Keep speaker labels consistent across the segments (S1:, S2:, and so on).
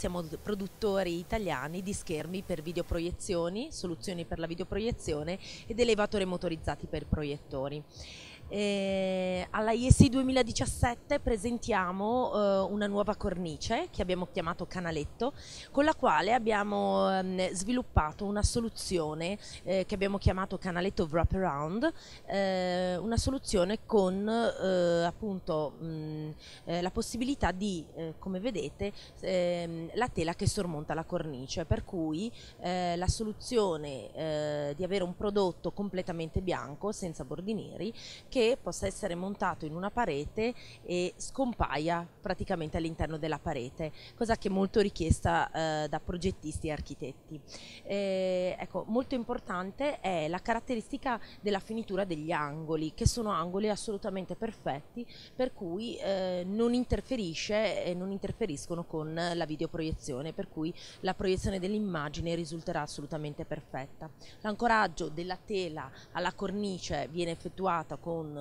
S1: Siamo produttori italiani di schermi per videoproiezioni, soluzioni per la videoproiezione ed elevatori motorizzati per proiettori. Eh, alla ISI 2017 presentiamo eh, una nuova cornice che abbiamo chiamato Canaletto con la quale abbiamo ehm, sviluppato una soluzione eh, che abbiamo chiamato Canaletto Wraparound, eh, una soluzione con eh, appunto mh, eh, la possibilità di, come vedete, ehm, la tela che sormonta la cornice, per cui la soluzione di avere un prodotto completamente bianco senza bordi neri che che possa essere montato in una parete e scompaia praticamente all'interno della parete, cosa che è molto richiesta eh, da progettisti e architetti. Eh, ecco, molto importante è la caratteristica della finitura degli angoli, che sono angoli assolutamente perfetti, per cui eh, non interferisce e non interferiscono con la videoproiezione, per cui la proiezione dell'immagine risulterà assolutamente perfetta. L'ancoraggio della tela alla cornice viene effettuato con con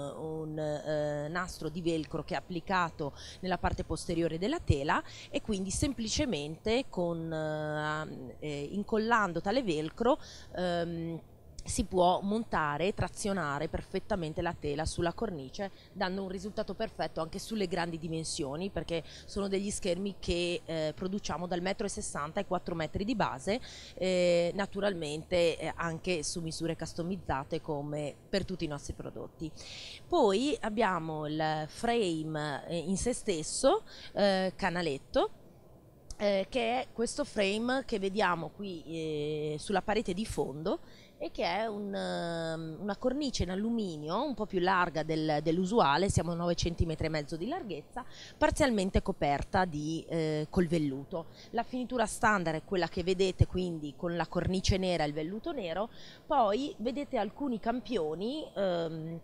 S1: un eh, nastro di velcro che è applicato nella parte posteriore della tela e quindi semplicemente con, eh, eh incollando tale velcro ehm, si può montare e trazionare perfettamente la tela sulla cornice dando un risultato perfetto anche sulle grandi dimensioni perché sono degli schermi che eh, produciamo dal 1,60 m ai 4 m di base eh, naturalmente eh, anche su misure customizzate come per tutti i nostri prodotti. Poi abbiamo il frame eh, in se stesso, eh, canaletto eh, che è questo frame che vediamo qui eh, sulla parete di fondo e che è un, ehm, una cornice in alluminio un po' più larga del, dell'usuale, siamo a 9 cm e mezzo di larghezza, parzialmente coperta di eh, col velluto. La finitura standard è quella che vedete quindi con la cornice nera e il velluto nero, poi vedete alcuni campioni ehm,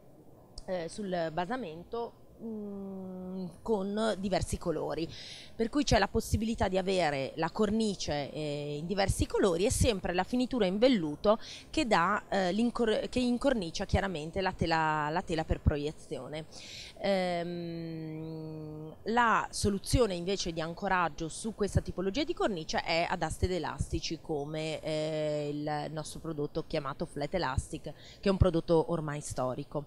S1: eh, sul basamento Mm, con diversi colori per cui c'è la possibilità di avere la cornice eh, in diversi colori e sempre la finitura in velluto che, dà, eh, incor che incornicia chiaramente la tela, la tela per proiezione. Ehm, la soluzione invece di ancoraggio su questa tipologia di cornice è ad aste ed elastici come eh, il nostro prodotto chiamato Flat Elastic che è un prodotto ormai storico.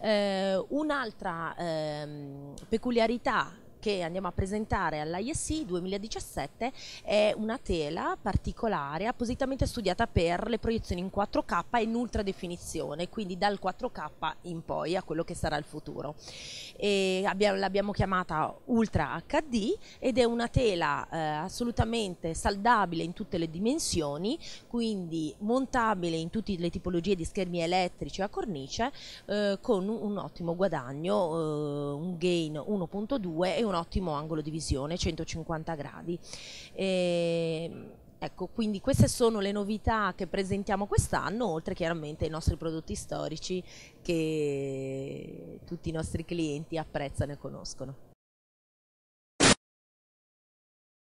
S1: Ehm, Un'altra eh, Ehm, peculiarità che andiamo a presentare all'ISC 2017 è una tela particolare appositamente studiata per le proiezioni in 4K in ultra definizione, quindi dal 4K in poi a quello che sarà il futuro. l'abbiamo chiamata Ultra HD ed è una tela eh, assolutamente saldabile in tutte le dimensioni, quindi montabile in tutte le tipologie di schermi elettrici a cornice eh, con un, ottimo guadagno, eh, un gain 1.2 e una un ottimo angolo di visione, 150 gradi. E, ehm, ecco, quindi queste sono le novità che presentiamo quest'anno, oltre chiaramente ai nostri prodotti storici che tutti i nostri clienti apprezzano e conoscono.